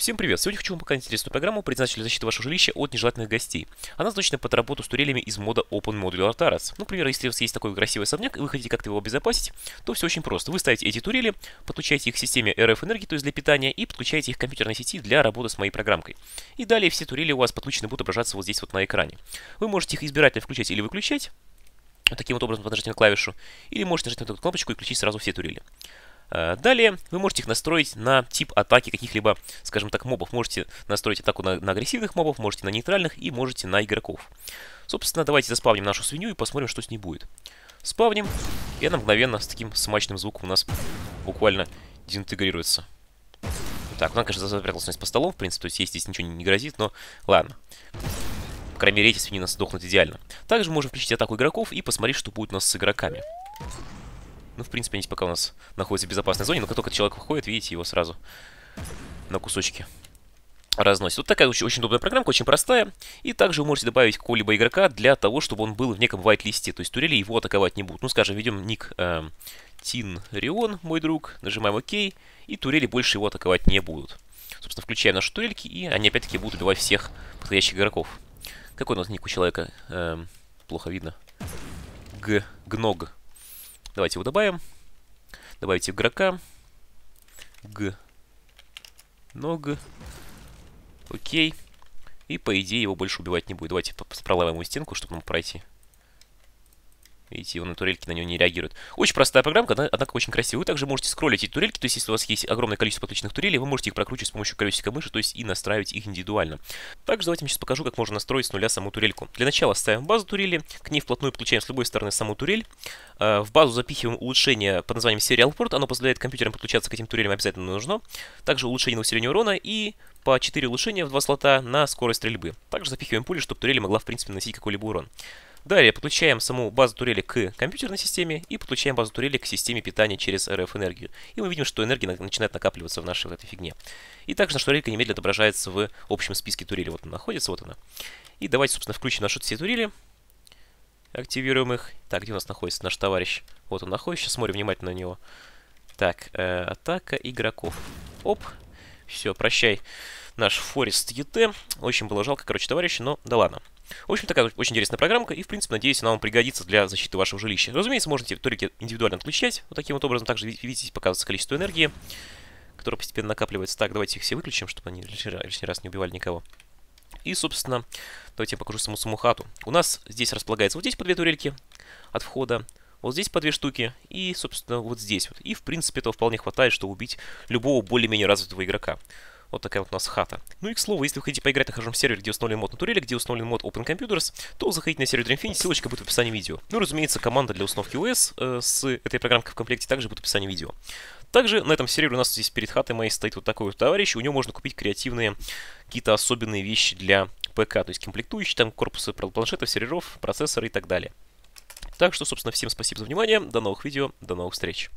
Всем привет! Сегодня хочу вам показать интересную программу, предназначенную для защиты вашего жилища от нежелательных гостей. Она заточена под работу с турелями из мода Open Modular Turrets. Например, ну, если у вас есть такой красивый особняк и вы хотите как-то его обезопасить, то все очень просто. Вы ставите эти турели, подключаете их к системе RF энергии, то есть для питания, и подключаете их к компьютерной сети для работы с моей программкой. И далее все турели у вас подключены будут отображаться вот здесь вот на экране. Вы можете их избирательно включать или выключать, вот таким вот образом нажать на клавишу, или можете нажать на эту кнопочку и включить сразу все турели. Э, далее вы можете их настроить на тип атаки каких-либо, скажем так, мобов. Можете настроить атаку на, на агрессивных мобов, можете на нейтральных и можете на игроков. Собственно, давайте заспавним нашу свинью и посмотрим, что с ней будет. Спавним, и она мгновенно с таким смачным звуком у нас буквально дезинтегрируется. Так, ну она, конечно, запряталась у нас по столу, в принципе, то есть ей здесь ничего не грозит, но ладно. По крайней мере, эти свиньи нас сдохнут идеально. Также можем включить атаку игроков и посмотреть, что будет у нас с игроками. Ну, в принципе, они пока у нас находятся в безопасной зоне, но как только человек выходит, видите, его сразу на кусочки разносит. Вот такая очень, очень удобная программка, очень простая. И также вы можете добавить какого-либо игрока для того, чтобы он был в неком вайт-листе. То есть турели его атаковать не будут. Ну, скажем, ведем ник э, Тин Рион, мой друг, нажимаем ОК, и турели больше его атаковать не будут. Собственно, включаем наши турельки, и они опять-таки будут убивать всех подходящих игроков. Какой у нас ник у человека? Э, плохо видно. Г. Гног. Давайте его добавим. Добавить игрока. Г. нога. Окей. И, по идее, его больше убивать не будет. Давайте справляем ему стенку, чтобы нам пройти. Видите, он на турельки на него не реагируют Очень простая программа, однако очень красивая. Вы также можете скроллить эти турельки, то есть если у вас есть огромное количество подключенных турелей, вы можете их прокручивать с помощью колесика мыши, то есть и настраивать их индивидуально. Также давайте я сейчас покажу, как можно настроить с нуля саму турельку. Для начала ставим базу турели, к ней вплотную подключаем с любой стороны саму турель. Э, в базу запихиваем улучшение под названием Serial Port, оно позволяет компьютерам подключаться к этим турелям обязательно нужно. Также улучшение на усиление урона и по 4 улучшения в 2 слота на скорость стрельбы. Также запихиваем пули, чтобы турель могла в принципе наносить какой-либо урон. Далее подключаем саму базу турели к компьютерной системе и подключаем базу турели к системе питания через RF-энергию. И мы видим, что энергия начинает накапливаться в нашей вот этой фигне. И также наша турелька немедленно отображается в общем списке турели. Вот она находится, вот она. И давайте, собственно, включим наши все турели. Активируем их. Так, где у нас находится наш товарищ? Вот он находится. Сейчас смотрим внимательно на него. Так, э, атака игроков. Оп. Все, прощай наш Форест ЕТ. Очень было жалко, короче, товарищи, но да ладно. В общем, такая очень интересная программка, и, в принципе, надеюсь, она вам пригодится для защиты вашего жилища. Разумеется, можете турики индивидуально отключать, вот таким вот образом. Также, видите, показывается количество энергии, которое постепенно накапливается. Так, давайте их все выключим, чтобы они лишний раз не убивали никого. И, собственно, давайте я покажу саму саму хату. У нас здесь располагается вот здесь по две турельки от входа, вот здесь по две штуки и, собственно, вот здесь вот. И, в принципе, этого вполне хватает, чтобы убить любого более-менее развитого игрока. Вот такая вот у нас хата. Ну и, к слову, если вы хотите поиграть на хорошем сервере, где установлен мод Naturel, где установлен мод Open Computers, то заходите на сервер Infinity, ссылочка будет в описании видео. Ну и, разумеется, команда для установки OS э, с этой программкой в комплекте также будет в описании видео. Также на этом сервере у нас здесь перед хатой моей стоит вот такой вот товарищ, у него можно купить креативные какие-то особенные вещи для ПК, то есть комплектующие, там корпусы планшетов, серверов, процессоры и так далее. Так что, собственно, всем спасибо за внимание, до новых видео, до новых встреч.